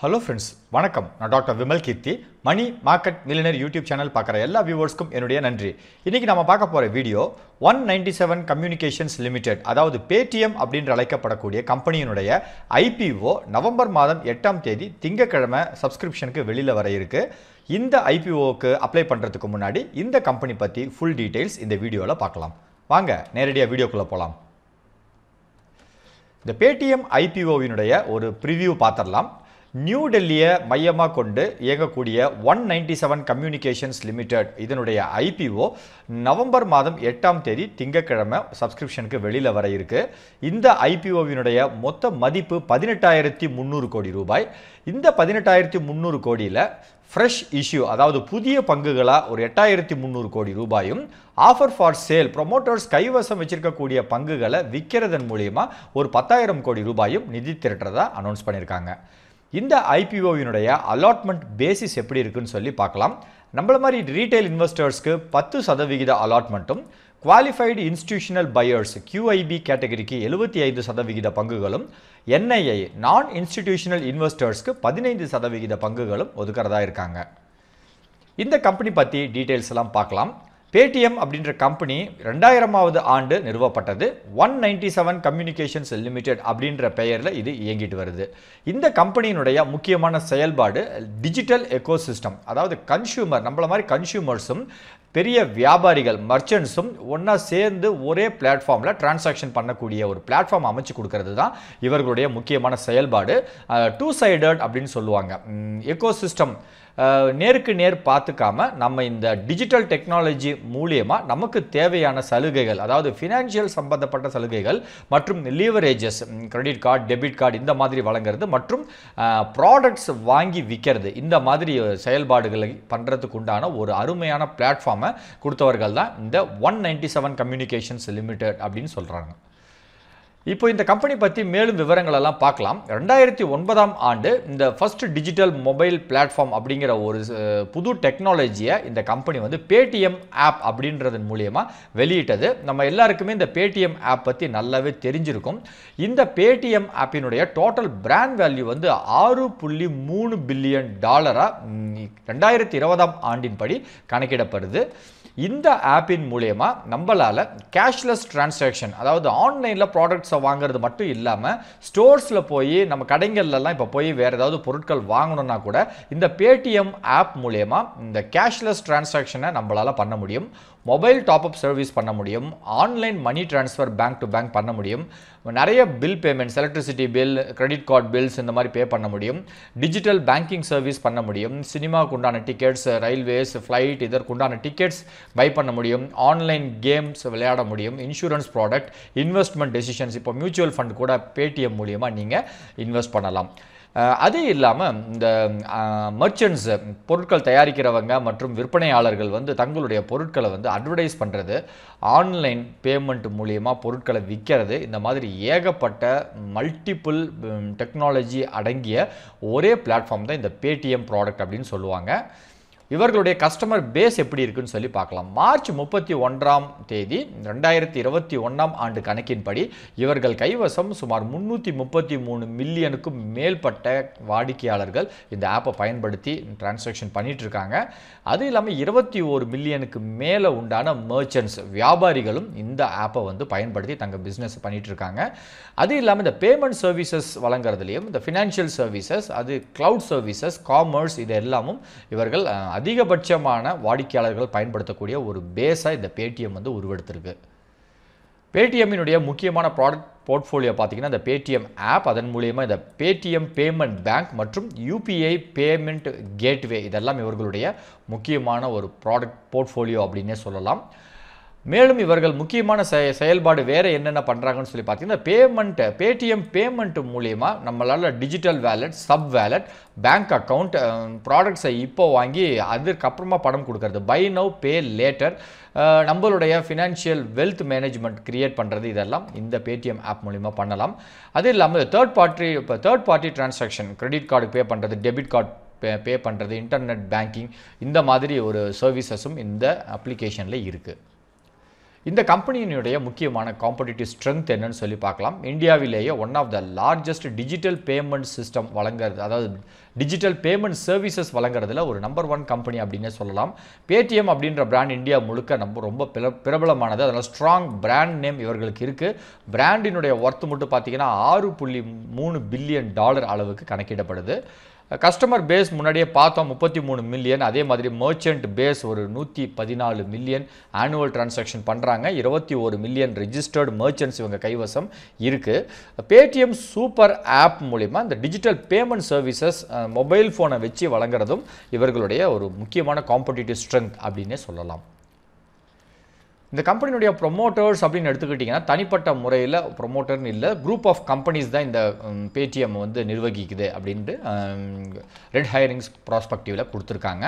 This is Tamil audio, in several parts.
ஹலோ ஃப்ரெண்ட்ஸ் வணக்கம் நான் doctor Vimal Keerthi money market millionaire YouTube channel பார்க்குற எல்லா வியூவர்ஸ்க்கும் என்னுடைய நன்றி இன்றைக்கி நம்ம பார்க்க போகிற video one ninety seven communications limited அதாவது பேடிஎம் அப்படின்ற அழைக்கப்படக்கூடிய கம்பெனியினுடைய ஐபிஓ நவம்பர் மாதம் எட்டாம் தேதி திங்கக்கிழமை சப்ஸ்கிரிப்ஷனுக்கு வெளியில் வர இருக்கு இந்த ஐபிஓவுக்கு அப்ளை பண்ணுறதுக்கு முன்னாடி இந்த கம்பெனி பற்றி ஃபுல் டீட்டெயில்ஸ் இந்த வீடியோவில் பார்க்கலாம் வாங்க நேரடியாக வீடியோக்குள்ளே போகலாம் இந்த பேடிஎம் ஐபிஓவினுடைய ஒரு ப்ரிவியூ பார்த்துடலாம் நியூ டெல்லியை மையமாக கொண்டு இயங்கக்கூடிய one ninety seven communications limited இதனுடைய ஐபிஓ நவம்பர் மாதம் எட்டாம் தேதி திங்கக்கிழமை சப்ஸ்கிரிப்ஷனுக்கு வெளியில் வர இருக்கு இந்த ஐபிஓவினுடைய மொத்த மதிப்பு பதினெட்டாயிரத்தி முந்நூறு கோடி ரூபாய் இந்த பதினெட்டாயிரத்தி முந்நூறு கோடியில் ஃப்ரெஷ் இஷ்யூ அதாவது புதிய பங்குகளாக ஒரு எட்டாயிரத்தி முந்நூறு கோடி ரூபாயும் ஆஃபர் ஃபார் சேல் ப்ரொமோட்டர்ஸ் கைவசம் வச்சிருக்கக்கூடிய பங்குகளை விற்கிறதன் மூலியமாக ஒரு பத்தாயிரம் கோடி ரூபாயும் நிதி திரட்டுறதா அனௌன்ஸ் பண்ணியிருக்காங்க இந்த ஐபிஓவினுடைய அலாட்மெண்ட் பேசிஸ் எப்படி இருக்குன்னு சொல்லி பார்க்கலாம் நம்மள மாதிரி ரீட்டைல் இன்வெஸ்டர்ஸ்க்கு பத்து சதவிகித அலாட்மெண்ட்டும் குவாலிஃபைடு இன்ஸ்டிடியூஷனல் பையர்ஸ் கியூஐபி கேட்டகரிக்கு எழுபத்தி ஐந்து சதவிகித பங்குகளும் என்ஐஐ நான் இன்ஸ்டிடியூஷனல் இன்வெஸ்டர்ஸ்க்கு பதினைந்து சதவிகித பங்குகளும் ஒதுக்கிறதா இருக்காங்க இந்த கம்பெனி பற்றி டீட்டெயில்ஸ் எல்லாம் பார்க்கலாம் பேடிஎம் அப்படின்ற கம்பெனி ரெண்டாயிரமாவது ஆண்டு நிறுவப்பட்டது one ninety seven communications limited அப்படின்ற பெயரில் இது இயங்கிட்டு வருது இந்த கம்பெனியினுடைய முக்கியமான செயல்பாடு டிஜிட்டல் எக்கோசிஸ்டம் அதாவது கன்சியூமர் நம்மள மாதிரி கன்சியூமர்ஸும் பெரிய வியாபாரிகள் மர்ச்சன்ட்ஸும் ஒன்றா சேர்ந்து ஒரே பிளாட்ஃபார்மில் டிரான்சாக்ஷன் பண்ணக்கூடிய ஒரு பிளாட்ஃபார்ம் அமைச்சு கொடுக்கறது தான் இவர்களுடைய முக்கியமான செயல்பாடு டூ சைடட் அப்படின்னு சொல்லுவாங்க எக்கோ சிஸ்டம் நேருக்கு நேர் பார்த்துக்காம நம்ம இந்த டிஜிட்டல் டெக்னாலஜி மூலியமாக நமக்கு தேவையான சலுகைகள் அதாவது ஃபினான்ஷியல் சம்பந்தப்பட்ட சலுகைகள் மற்றும் leverages credit card debit card இந்த மாதிரி வழங்குறது மற்றும் ப்ராடக்ட்ஸ் வாங்கி விற்கிறது இந்த மாதிரி செயல்பாடுகளை பண்ணுறதுக்கு உண்டான ஒரு அருமையான பிளாட்ஃபார்மை கொடுத்தவர்கள் தான் இந்த one ninety seven communications limited அப்படின்னு சொல்கிறாங்க இப்போ இந்த கம்பெனி பற்றி மேலும் விவரங்களெல்லாம் பார்க்கலாம் ரெண்டாயிரத்தி ஒன்பதாம் ஆண்டு இந்த ஃபர்ஸ்ட் டிஜிட்டல் மொபைல் பிளாட்ஃபார்ம் அப்படிங்கிற ஒரு புது டெக்னாலஜியை இந்த கம்பெனி வந்து பேடிஎம் ஆப் அப்படின்றதன் மூலயமா வெளியிட்டது நம்ம எல்லாருக்குமே இந்த பேடிஎம் ஆப் பற்றி நல்லாவே தெரிஞ்சிருக்கும் இந்த பேடிஎம் ஆப்பினுடைய டோட்டல் பிராண்ட் வேல்யூ வந்து ஆறு புள்ளி மூணு பில்லியன் டாலராக ரெண்டாயிரத்தி இருபதாம் ஆண்டின் படி கணக்கிடப்படுது இந்த ஆப்பின் மூலயமா நம்மளால் கேஷ்லெஸ் டிரான்சாக்ஷன் அதாவது ஆன்லைனில் ப்ராடக்ட்ஸை வாங்குறது மட்டும் இல்லாமல் ஸ்டோர்ஸில் போய் நம்ம கடைகள்லாம் இப்போ போய் வேறு ஏதாவது பொருட்கள் வாங்கணும்னா கூட இந்த பேடிஎம் ஆப் மூலயமா இந்த கேஷ்லெஸ் டிரான்சாக்ஷனை நம்மளால் பண்ண முடியும் மொபைல் டாப்அப் சர்வீஸ் பண்ண முடியும் online money transfer bank to bank பண்ண முடியும் நிறைய bill payments electricity bill credit card bills இந்த மாதிரி பே பண்ண முடியும் டிஜிட்டல் பேங்கிங் சர்வீஸ் பண்ண முடியும் சினிமாவுக்கு உண்டான டிக்கெட்ஸ் ரயில்வேஸ் ஃப்ளைட் இதற்கு உண்டான டிக்கெட்ஸ் பை பண்ண முடியும் ஆன்லைன் கேம்ஸ் விளையாட முடியும் இன்சூரன்ஸ் ப்ராடக்ட் இன்வெஸ்ட்மெண்ட் டெசிஷன்ஸ் இப்போ மியூச்சுவல் ஃபண்ட் கூட பேடிஎம் மூலியமாக நீங்கள் இன்வெஸ்ட் பண்ணலாம் அது இல்லாமல் இந்த மர்ச்சன்ட்ஸு பொருட்கள் தயாரிக்கிறவங்க மற்றும் விற்பனையாளர்கள் வந்து தங்களுடைய பொருட்களை வந்து அட்வர்டைஸ் பண்ணுறது ஆன்லைன் பேமெண்ட் மூலயமா பொருட்களை விற்கிறது இந்த மாதிரி ஏகப்பட்ட மல்டிப்புள் டெக்னாலஜி அடங்கிய ஒரே பிளாட்ஃபார்ம் தான் இந்த பேடிஎம் ப்ராடக்ட் அப்படின்னு சொல்லுவாங்க இவர்களுடைய கஸ்டமர் பேஸ் எப்படி இருக்குன்னு சொல்லி பார்க்கலாம் மார்ச் முப்பத்தி ஒன்றாம் தேதி ரெண்டாயிரத்தி இருபத்தி ஒன்றாம் ஆண்டு கணக்கின்படி இவர்கள் கைவசம் சுமார் முன்னூற்றி முப்பத்தி மூணு மில்லியனுக்கும் மேற்பட்ட வாடிக்கையாளர்கள் இந்த ஆப்பை பயன்படுத்தி டிரான்சாக்ஷன் பண்ணிகிட்டு இருக்காங்க அது இல்லாமல் இருபத்தி ஒரு மில்லியனுக்கு மேலே உண்டான மர்ச்சன்ட்ஸ் வியாபாரிகளும் இந்த ஆப்பை வந்து பயன்படுத்தி தங்கள் பிஸ்னஸ் பண்ணிகிட்டு இருக்காங்க அது இல்லாமல் இந்த பேமெண்ட் சர்வீசஸ் வழங்குறதுலையும் இந்த ஃபினான்ஷியல் சர்வீசஸ் அது கிளவுட் சர்வீசஸ் காமர்ஸ் இது எல்லாமும் இவர்கள் அதிகபட்சமான வாடிக்கையாளர்கள் பயன்படுத்தக்கூடிய ஒரு பேஸாக இந்த பேடிஎம் வந்து உருவெடுத்திருக்கு பேடிஎம்மினுடைய முக்கியமான ப்ராடக்ட் போர்ட்ஃபோலியோ பார்த்திங்கன்னா இந்த பேடிஎம் ஆப் அதன் மூலியமாக இந்த பேடிஎம் பேமெண்ட் பேங்க் மற்றும் யூபிஐ பேமெண்ட் கேட்வே இதெல்லாம் இவர்களுடைய முக்கியமான ஒரு ப்ராடக்ட் போர்ட்ஃபோலியோ அப்படின்னே சொல்லலாம் மேலும் இவர்கள் முக்கியமான செய செயல்பாடு வேறு என்னென்ன பண்ணுறாங்கன்னு சொல்லி பார்த்தீங்கன்னா பேமெண்ட்டு பேடிஎம் பேமெண்ட் மூலிமா நம்மளால் digital wallet sub wallet bank account ப்ராடக்ட்ஸை இப்போ வாங்கி அதுக்கப்புறமா பணம் கொடுக்கறது பை நவ் பே லேட்டர் நம்மளுடைய ஃபினான்ஷியல் வெல்த் மேனேஜ்மெண்ட் கிரியேட் பண்ணுறது இதெல்லாம் இந்த பேடிஎம் ஆப் மூலிமா பண்ணலாம் அது இல்லாமல் தேர்ட் பார்ட்டி இப்போ third party transaction credit card pay பண்ணுறது டெபிட் கார்டு பே பே பண்ணுறது இன்டர்நெட் பேங்கிங் இந்த மாதிரி ஒரு சர்வீசஸும் இந்த அப்ளிகேஷனில் இருக்குது இந்த கம்பெனியினுடைய முக்கியமான காம்படிட்டிவ் ஸ்ட்ரென்த் என்னன்னு சொல்லி பார்க்கலாம் இந்தியாவிலேயே one of the largest digital payment system வழங்குறது அதாவது டிஜிட்டல் பேமெண்ட் சர்வீசஸ் வழங்குறதுல ஒரு நம்பர் ஒன் கம்பெனி அப்படின்னு சொல்லலாம் பேடிஎம் அப்படின்ற பிராண்ட் இந்தியா முழுக்க நம்ம ரொம்ப பிரபலமானது அதனால் ஸ்ட்ராங் பிராண்ட் நேம் இவர்களுக்கு இருக்குது பிராண்டினுடைய ஒர்த்து மட்டும் பார்த்தீங்கன்னா ஆறு புள்ளி மூணு பில்லியன் டாலர் அளவுக்கு கணக்கிடப்படுது கஸ்டமர் பேஸ் முன்னாடியே பார்த்தோம் முப்பத்தி மூணு மில்லியன் அதே மாதிரி மர்ச்சன்ட் பேஸ் ஒரு நூற்றி பதினாலு மில்லியன் ஆனுவல் டிரான்சாக்ஷன் பண்ணுறாங்க இருபத்தி ஒரு மில்லியன் ரிஜிஸ்டர்டு மர்ச்சன்ட்ஸ் இவங்க கைவசம் இருக்குது பேடிஎம் சூப்பர் ஆப் மூலிமா இந்த டிஜிட்டல் பேமெண்ட் சர்வீசஸ் மொபைல் ஃபோனை வச்சு வழங்குறதும் இவர்களுடைய ஒரு முக்கியமான காம்படிட்டிவ் ஸ்ட்ரென்த் அப்படின்னே சொல்லலாம் இந்த கம்பெனியுடைய ப்ரொமோட்டர்ஸ் அப்படின்னு எடுத்துக்கிட்டிங்கன்னா தனிப்பட்ட முறையில் ப்ரொமோட்டர்னு இல்லை குரூப் ஆஃப் கம்பெனிஸ் தான் இந்த பேடிஎம் வந்து நிர்வகிக்குது அப்படின்ட்டு ரெட் ஹையரிங்ஸ் ப்ராஸ்பெக்டிவில் கொடுத்துருக்காங்க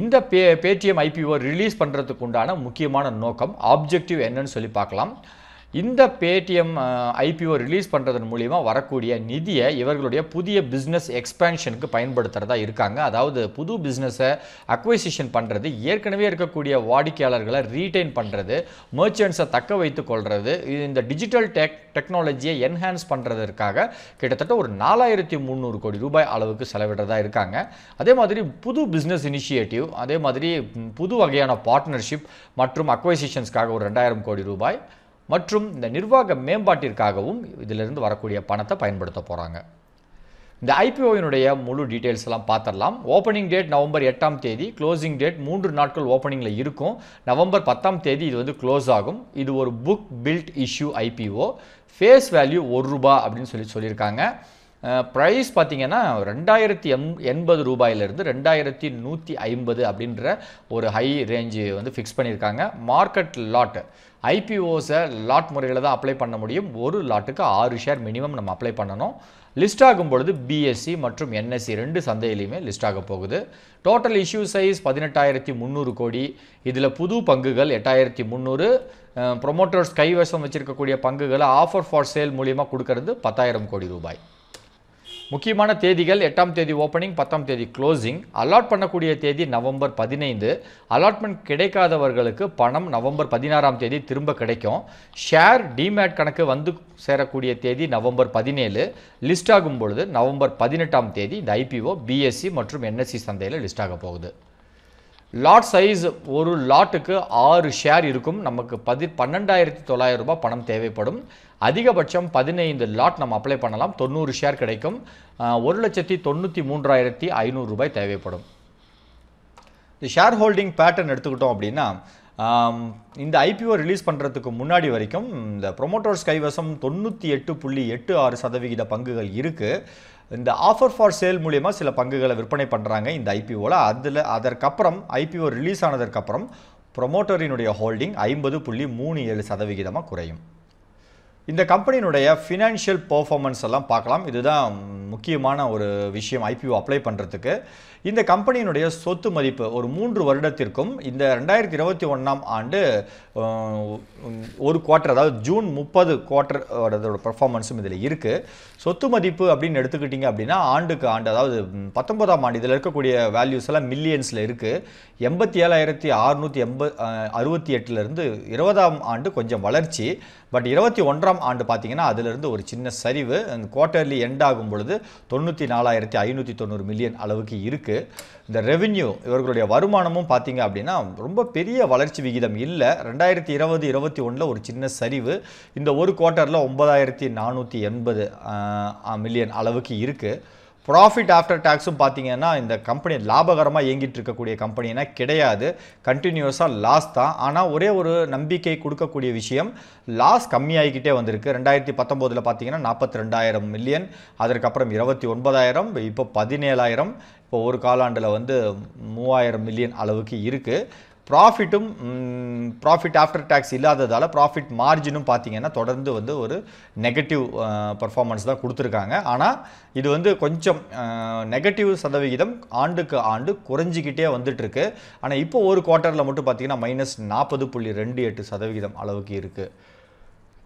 இந்த பே பேடிஎம் ஐபிஓ ரிலீஸ் பண்ணுறதுக்கு உண்டான முக்கியமான நோக்கம் ஆப்ஜெக்டிவ் என்னன்னு சொல்லி பார்க்கலாம் இந்த பேடிஎம் ஐபிஓ ரிலீஸ் பண்ணுறதன் மூலிமா வரக்கூடிய நிதியை இவர்களுடைய புதிய பிஸ்னஸ் எக்ஸ்பேன்ஷனுக்கு பயன்படுத்துகிறதா இருக்காங்க அதாவது புது பிஸ்னஸை அக்வைசிஷன் பண்ணுறது ஏற்கனவே இருக்கக்கூடிய வாடிக்கையாளர்களை ரீட்டைன் பண்ணுறது மர்ச்சன்ஸை தக்க வைத்து கொள்வது இந்த டிஜிட்டல் டெக் டெக்னாலஜியை என்ஹான்ஸ் பண்ணுறதற்காக கிட்டத்தட்ட ஒரு நாலாயிரத்தி முந்நூறு கோடி ரூபாய் அளவுக்கு செலவிடுறதா இருக்காங்க அதே மாதிரி புது பிஸ்னஸ் இனிஷியேட்டிவ் அதே மாதிரி புது வகையான பார்ட்னர்ஷிப் மற்றும் அக்வைசிஷன்ஸ்க்காக ஒரு ரெண்டாயிரம் கோடி ரூபாய் மற்றும் இந்த நிர்வாக மேம்பாட்டிற்காகவும் இதிலிருந்து வரக்கூடிய பணத்தை பயன்படுத்த போகிறாங்க இந்த ஐபிஓவினுடைய முழு டீட்டெயில்ஸ் எல்லாம் பார்த்துடலாம் ஓப்பனிங் டேட் நவம்பர் எட்டாம் தேதி க்ளோசிங் டேட் மூன்று நாட்கள் ஓப்பனிங்கில் இருக்கும் நவம்பர் பத்தாம் தேதி இது வந்து க்ளோஸ் ஆகும் இது ஒரு book build issue IPO face value ஒரு ரூபா அப்படின்னு சொல்லி சொல்லியிருக்காங்க ப்ரைஸ் பார்த்திங்கன்னா ரெண்டாயிரத்தி எம் எண்பது ரூபாயிலிருந்து ரெண்டாயிரத்தி நூற்றி ஐம்பது அப்படின்ற ஒரு ஹை ரேஞ்சு வந்து ஃபிக்ஸ் பண்ணியிருக்காங்க மார்க்கெட் லாட் ஐபிஓஸை லாட் முறையில் தான் அப்ளை பண்ண முடியும் ஒரு லாட்டுக்கு ஆறு ஷேர் மினிமம் நம்ம அப்ளை பண்ணணும் லிஸ்ட் ஆகும் பொழுது பிஎஸ்சி மற்றும் என்எஸ்சி ரெண்டு சந்தையிலையுமே லிஸ்ட் ஆக போகுது டோட்டல் இஷ்யூ சைஸ் பதினெட்டாயிரத்தி முந்நூறு கோடி இதில் புது பங்குகள் எட்டாயிரத்தி முந்நூறு ப்ரொமோட்டர்ஸ் கைவசம் வச்சுருக்கக்கூடிய பங்குகளை ஆஃபர் ஃபார் சேல் மூலியமாக கொடுக்கறது பத்தாயிரம் கோடி ரூபாய் முக்கியமான தேதிகள் எட்டாம் தேதி ஓப்பனிங் பத்தாம் தேதி க்ளோசிங் அலாட் பண்ணக்கூடிய தேதி நவம்பர் பதினைந்து அலாட்மெண்ட் கிடைக்காதவர்களுக்கு பணம் நவம்பர் பதினாறாம் தேதி திரும்ப கிடைக்கும் ஷேர் டிமேட் கணக்கு வந்து சேரக்கூடிய தேதி நவம்பர் பதினேழு லிஸ்ட் ஆகும் பொழுது நவம்பர் பதினெட்டாம் தேதி இந்த ஐபிஓ பிஎஸ்சி e மற்றும் என்எஸ்சி e சந்தையில் லிஸ்ட் ஆக போகுது லாட் சைஸ் ஒரு லாட்டுக்கு ஆறு ஷேர் இருக்கும் நமக்கு பதி பன்னெண்டாயிரத்தி தொள்ளாயிரம் ரூபாய் பணம் தேவைப்படும் அதிகபட்சம் பதினைந்து லாட் நம்ம அப்ளை பண்ணலாம் தொண்ணூறு ஷேர் கிடைக்கும் ஒரு லட்சத்தி தொண்ணூற்றி மூன்றாயிரத்தி ஐநூறு ரூபாய் தேவைப்படும் இந்த ஷேர் ஹோல்டிங் பேட்டர்ன் எடுத்துக்கிட்டோம் அப்படின்னா இந்த ஐபிஓ ரிலீஸ் பண்ணுறதுக்கு முன்னாடி வரைக்கும் இந்த ப்ரொமோட்டர்ஸ் கைவசம் தொண்ணூற்றி எட்டு புள்ளி எட்டு ஆறு சதவிகித பங்குகள் இருக்குது இந்த ஆஃபர் ஃபார் சேல் மூலியமாக சில பங்குகளை விற்பனை பண்ணுறாங்க இந்த ஐபிஓவில் அதில் அதற்கப்புறம் ஐபிஓ ரிலீஸ் ஆனதற்கப்புறம் ப்ரொமோட்டரினுடைய ஹோல்டிங் ஐம்பது புள்ளி மூணு ஏழு சதவிகிதமாக குறையும் இந்த கம்பெனியினுடைய ஃபினான்ஷியல் பர்ஃபார்மன்ஸ் எல்லாம் பார்க்கலாம் இதுதான் முக்கியமான ஒரு விஷயம் ஐபிஓ அப்ளை பண்ணுறதுக்கு இந்த கம்பெனியினுடைய சொத்து மதிப்பு ஒரு மூன்று வருடத்திற்கும் இந்த ரெண்டாயிரத்தி இருபத்தி ஒன்றாம் ஆண்டு ஒரு குவார்ட்டர் அதாவது ஜூன் முப்பது குவார்ட்டர் பர்ஃபார்மன்ஸும் இதில் இருக்குது சொத்து மதிப்பு அப்படின்னு எடுத்துக்கிட்டிங்க அப்படின்னா ஆண்டுக்கு ஆண்டு அதாவது பத்தொன்பதாம் ஆண்டு இதில் இருக்கக்கூடிய வேல்யூஸ் எல்லாம் மில்லியன்ஸில் இருக்குது எண்பத்தி ஏழாயிரத்தி அறுநூற்றி எண்பது அறுபத்தி எட்டுலேருந்து இருபதாம் ஆண்டு கொஞ்சம் வளர்ச்சி பட் இருபத்தி ஒன்றாம் ஆறாம் ஆண்டு பார்த்தீங்கன்னா அதிலிருந்து ஒரு சின்ன சரிவு அந்த குவார்ட்டர்லி எண்ட் ஆகும் பொழுது தொண்ணூற்றி நாலாயிரத்தி ஐநூற்றி தொண்ணூறு மில்லியன் அளவுக்கு இருக்குது இந்த ரெவென்யூ இவர்களுடைய வருமானமும் பார்த்தீங்க அப்படின்னா ரொம்ப பெரிய வளர்ச்சி விகிதம் இல்லை ரெண்டாயிரத்தி இருபது இருபத்தி ஒன்றில் ஒரு சின்ன சரிவு இந்த ஒரு குவார்ட்டரில் ஒன்பதாயிரத்தி நானூற்றி எண்பது மில்லியன் அளவுக்கு இருக்குது ப்ராஃபிட் ஆஃப்டர் டேக்ஸும் பார்த்தீங்கன்னா இந்த கம்பெனி லாபகரமாக இயங்கிட்டு இருக்கக்கூடிய கம்பெனினா கிடையாது கண்டினியூஸாக லாஸ் தான் ஆனால் ஒரே ஒரு நம்பிக்கை கொடுக்கக்கூடிய விஷயம் லாஸ் கம்மியாகிக்கிட்டே வந்திருக்கு ரெண்டாயிரத்தி பத்தொம்போதில் பார்த்தீங்கன்னா நாற்பத்தி ரெண்டாயிரம் மில்லியன் அதற்கப்புறம் இருபத்தி ஒன்பதாயிரம் இப்போ பதினேழாயிரம் இப்போ ஒரு காலாண்டில் வந்து மூவாயிரம் மில்லியன் அளவுக்கு இருக்குது ப்ராஃபிட்டும் ப்ராஃபிட் ஆஃப்டர் டேக்ஸ் இல்லாததால் ப்ராஃபிட் மார்ஜினும் பார்த்திங்கன்னா தொடர்ந்து வந்து ஒரு நெகட்டிவ் பர்ஃபார்மன்ஸ் தான் கொடுத்துருக்காங்க ஆனால் இது வந்து கொஞ்சம் நெகட்டிவ் சதவிகிதம் ஆண்டுக்கு ஆண்டு குறைஞ்சிக்கிட்டே வந்துட்டுருக்கு ஆனால் இப்போ ஒரு குவார்ட்டரில் மட்டும் பார்த்திங்கன்னா மைனஸ் நாற்பது புள்ளி ரெண்டு எட்டு சதவிகிதம் அளவுக்கு இருக்குது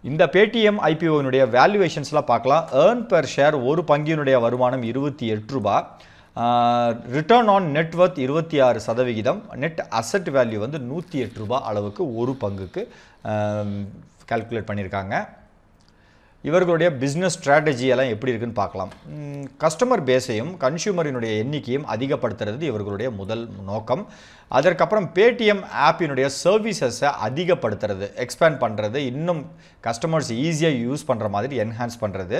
இந்த பேடிஎம் ஐபிஓனுடைய வேல்யூவேஷன்ஸ்லாம் பார்க்கலாம் ஏர்ன் பெர் ஷேர் ஒரு பங்கினுடைய வருமானம் இருபத்தி எட்டு ரூபாய் ரிட்டர்ன் ஆன் நெட்ஒர்த் இருபத்தி ஆறு சதவிகிதம் நெட் அசட் வேல்யூ வந்து நூற்றி எட்டு ரூபா அளவுக்கு ஒரு பங்குக்கு கால்குலேட் பண்ணியிருக்காங்க இவர்களுடைய பிஸ்னஸ் ஸ்ட்ராட்டஜி எல்லாம் எப்படி இருக்குன்னு பார்க்கலாம் கஸ்டமர் பேஸையும் கன்சியூமரினுடைய எண்ணிக்கையும் அதிகப்படுத்துறது இவர்களுடைய முதல் நோக்கம் அதற்கப்புறம் பேடிஎம் ஆப்பினுடைய சர்வீசஸை அதிகப்படுத்துறது எக்ஸ்பேண்ட் பண்ணுறது இன்னும் கஸ்டமர்ஸ் ஈஸியாக யூஸ் பண்ணுற மாதிரி என்ஹான்ஸ் பண்ணுறது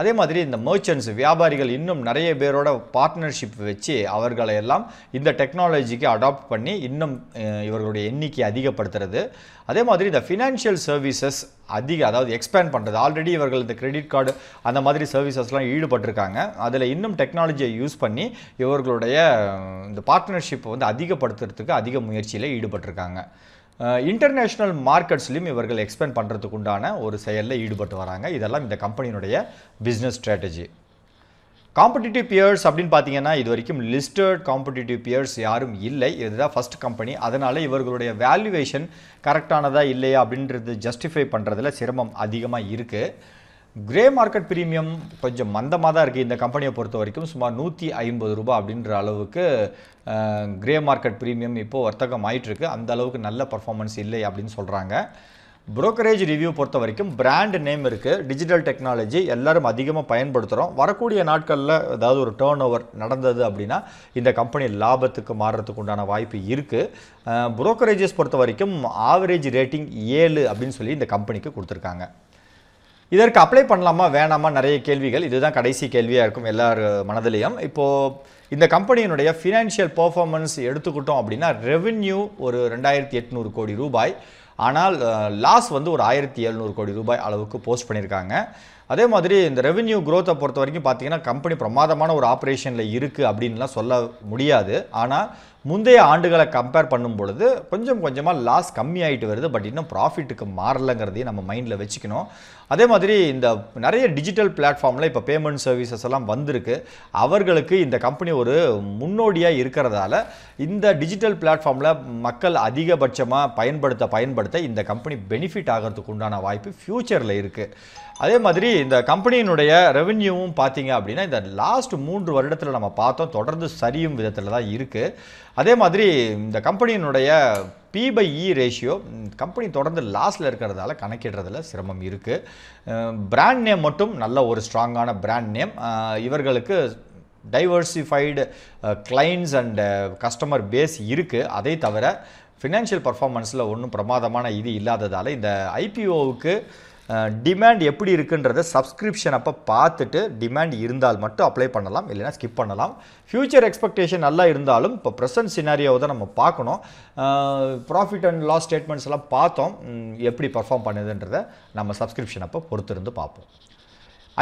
அதே மாதிரி இந்த மர்ச்சன்ட்ஸ் வியாபாரிகள் இன்னும் நிறைய பேரோட பார்ட்னர்ஷிப் வச்சு அவர்களையெல்லாம் இந்த டெக்னாலஜிக்கு அடாப்ட் பண்ணி இன்னும் இவர்களுடைய எண்ணிக்கை அதிகப்படுத்துறது அதே மாதிரி இந்த ஃபினான்ஷியல் சர்வீசஸ் அதிக அதாவது எக்ஸ்பேண்ட் பண்ணுறது ஆல்ரெடி இவர்கள் இந்த கிரெடிட் கார்டு அந்த மாதிரி சர்வீசஸ்லாம் ஈடுபட்டிருக்காங்க அதில் இன்னும் டெக்னாலஜியை யூஸ் பண்ணி இவர்களுடைய இந்த பார்ட்னர்ஷிப்பை வந்து அதிகப்படுத்து வளர்க்குறதுக்கு அதிக முயற்சியில் ஈடுபட்டிருக்காங்க இன்டர்நேஷ்னல் மார்க்கெட்ஸ்லையும் இவர்கள் எக்ஸ்பேண்ட் உண்டான ஒரு செயலில் ஈடுபட்டு வராங்க இதெல்லாம் இந்த கம்பெனியினுடைய பிஸ்னஸ் ஸ்ட்ராட்டஜி காம்படிட்டிவ் பியர்ஸ் அப்படின்னு பார்த்தீங்கன்னா இது வரைக்கும் லிஸ்டட் காம்படிட்டிவ் பியர்ஸ் யாரும் இல்லை இதுதான் ஃபஸ்ட் கம்பெனி அதனால் இவர்களுடைய வேல்யூவேஷன் கரெக்டானதாக இல்லையா அப்படின்றது ஜஸ்டிஃபை பண்ணுறதுல சிரமம் அதிகமாக இருக்குது கிரே மார்க்கெட் பிரீமியம் கொஞ்சம் மந்தமாக தான் இருக்குது இந்த கம்பெனியை பொறுத்த வரைக்கும் சுமார் நூற்றி ஐம்பது ரூபாய் அப்படின்ற அளவுக்கு கிரே மார்க்கெட் பிரீமியம் இப்போது வர்த்தகம் ஆகிட்டுருக்கு அந்த அளவுக்கு நல்ல பர்ஃபார்மன்ஸ் இல்லை அப்படின்னு சொல்கிறாங்க புரோக்கரேஜ் ரிவ்யூ பொறுத்த வரைக்கும் பிராண்ட் நேம் இருக்குது டிஜிட்டல் டெக்னாலஜி எல்லோரும் அதிகமாக பயன்படுத்துகிறோம் வரக்கூடிய நாட்களில் ஏதாவது ஒரு டேர்ன் ஓவர் நடந்தது அப்படின்னா இந்த கம்பெனி லாபத்துக்கு மாறுறதுக்கு உண்டான வாய்ப்பு இருக்குது புரோக்கரேஜஸ் பொறுத்த வரைக்கும் ஆவரேஜ் ரேட்டிங் ஏழு அப்படின்னு சொல்லி இந்த கம்பெனிக்கு கொடுத்துருக்காங்க இதற்கு அப்ளை பண்ணலாமா வேணாமா நிறைய கேள்விகள் இதுதான் கடைசி கேள்வியாக இருக்கும் எல்லார் மனதிலையும் இப்போது இந்த கம்பெனியினுடைய ஃபினான்ஷியல் பர்ஃபார்மன்ஸ் எடுத்துக்கிட்டோம் அப்படின்னா ரெவென்யூ ஒரு ரெண்டாயிரத்தி எட்நூறு கோடி ரூபாய் ஆனால் லாஸ் வந்து ஒரு ஆயிரத்தி எழுநூறு கோடி ரூபாய் அளவுக்கு போஸ்ட் பண்ணியிருக்காங்க அதே மாதிரி இந்த ரெவென்யூ க்ரோத்தை பொறுத்த வரைக்கும் பார்த்தீங்கன்னா கம்பெனி பிரமாதமான ஒரு ஆப்ரேஷனில் இருக்குது அப்படின்லாம் சொல்ல முடியாது ஆனால் முந்தைய ஆண்டுகளை கம்பேர் பண்ணும் பொழுது கொஞ்சம் கொஞ்சமாக லாஸ் கம்மியாகிட்டு வருது பட் இன்னும் ப்ராஃபிட்டுக்கு மாறலைங்கிறதையும் நம்ம மைண்டில் வச்சுக்கணும் அதே மாதிரி இந்த நிறைய டிஜிட்டல் பிளாட்ஃபார்மில் இப்போ பேமெண்ட் சர்வீசஸ் எல்லாம் வந்திருக்கு அவர்களுக்கு இந்த கம்பெனி ஒரு முன்னோடியாக இருக்கிறதால இந்த டிஜிட்டல் பிளாட்ஃபார்மில் மக்கள் அதிகபட்சமாக பயன்படுத்த பயன்படுத்த இந்த கம்பெனி பெனிஃபிட் ஆகிறதுக்கு உண்டான வாய்ப்பு ஃப்யூச்சரில் இருக்குது அதே மாதிரி இந்த கம்பெனியினுடைய ரெவென்யூவும் பார்த்தீங்க அப்படின்னா இந்த லாஸ்ட் மூன்று வருடத்தில் நம்ம பார்த்தோம் தொடர்ந்து சரியும் விதத்தில் தான் இருக்குது அதே மாதிரி இந்த கம்பெனியினுடைய P by E ratio company தொடர்ந்து லாஸில் இருக்கிறதால கணக்கிடுறதுல சிரமம் இருக்குது பிராண்ட் நேம் மட்டும் நல்ல ஒரு ஸ்ட்ராங்கான பிராண்ட் நேம் இவர்களுக்கு diversified clients and customer base இருக்குது அதை தவிர ஃபினான்ஷியல் பர்ஃபார்மன்ஸில் ஒன்றும் பிரமாதமான இது இல்லாததால் இந்த ஐபிஓவுக்கு டிமாண்ட் எப்படி இருக்குன்றத சப்ஸ்கிரிப்ஷன் அப்போ பார்த்துட்டு டிமாண்ட் இருந்தால் மட்டும் அப்ளை பண்ணலாம் இல்லைனா ஸ்கிப் பண்ணலாம் ஃப்யூச்சர் எக்ஸ்பெக்டேஷன் நல்லா இருந்தாலும் இப்போ ப்ரெசன்ட் சினாரியோவை தான் நம்ம பார்க்கணும் ப்ராஃபிட் அண்ட் லாஸ் ஸ்டேட்மெண்ட்ஸ் எல்லாம் பார்த்தோம் எப்படி பர்ஃபார்ம் பண்ணுதுன்றதை நம்ம சப்ஸ்கிரிப்ஷன் அப்போ பொறுத்திருந்து பார்ப்போம்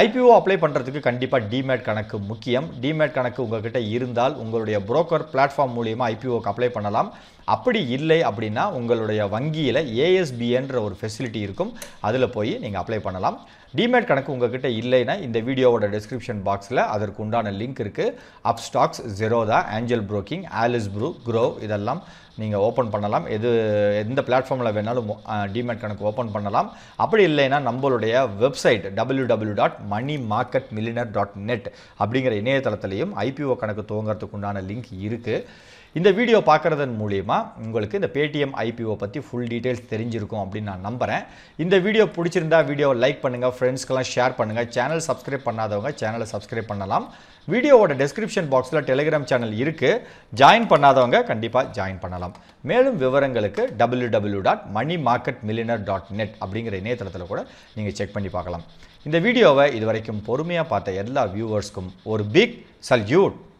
ஐபிஓ அப்ளை பண்ணுறதுக்கு கண்டிப்பாக டிமேட் கணக்கு முக்கியம் டிமேட் கணக்கு உங்கள்கிட்ட இருந்தால் உங்களுடைய புரோக்கர் பிளாட்ஃபார்ம் மூலியமாக ஐபிஓக்கு அப்ளை பண்ணலாம் அப்படி இல்லை அப்படின்னா உங்களுடைய வங்கியில் ஏஎஸ்பிஎன்ற ஒரு ஃபெசிலிட்டி இருக்கும் அதில் போய் நீங்கள் அப்ளை பண்ணலாம் டிமேட் கணக்கு உங்ககிட்ட இல்லைன்னா இந்த வீடியோவோட டிஸ்கிரிப்ஷன் பாக்ஸில் அதற்கு உண்டான லிங்க் இருக்குது Upstox Zerodha Angel Broking Alice Blue இதெல்லாம் நீங்கள் ஓப்பன் பண்ணலாம் எது எந்த பிளாட்ஃபார்மில் வேணாலும் டிமேட் கணக்கு ஓப்பன் பண்ணலாம் அப்படி இல்லைன்னா நம்மளுடைய website W W dot money market millionaire dot net அப்படிங்கிற இணையதளத்துலையும் ஐபிஓ கணக்கு துவங்கிறதுக்கு உண்டான லிங்க் இருக்குது இந்த வீடியோ பார்க்குறதன் மூலிமா உங்களுக்கு இந்த பேடிஎம் ஐபிஓ பற்றி ஃபுல் டீட்டெயில்ஸ் தெரிஞ்சிருக்கும் அப்படின்னு நான் நம்புகிறேன் இந்த வீடியோ பிடிச்சிருந்தா வீடியோவை லைக் பண்ணுங்கள் ஃப்ரெண்ட்ஸ்க்கெல்லாம் ஷேர் பண்ணுங்கள் சேனல் சப்ஸ்கிரைப் பண்ணாதவங்க சேனலை சப்ஸ்கிரைப் பண்ணலாம் வீடியோவோட டெஸ்கிரிப்ஷன் பாக்ஸில் டெலிகிராம் சேனல் இருக்குது ஜாயின் பண்ணாதவங்க கண்டிப்பாக ஜாயின் பண்ணலாம் மேலும் விவரங்களுக்கு W W dot money market millionaire dot net அப்படிங்கிற இணையதளத்தில் கூட நீங்கள் செக் பண்ணி பார்க்கலாம் இந்த வீடியோவை இதுவரைக்கும் பொறுமையாக பார்த்த எல்லா வியூவர்ஸ்க்கும் ஒரு பிக் சல்யூட்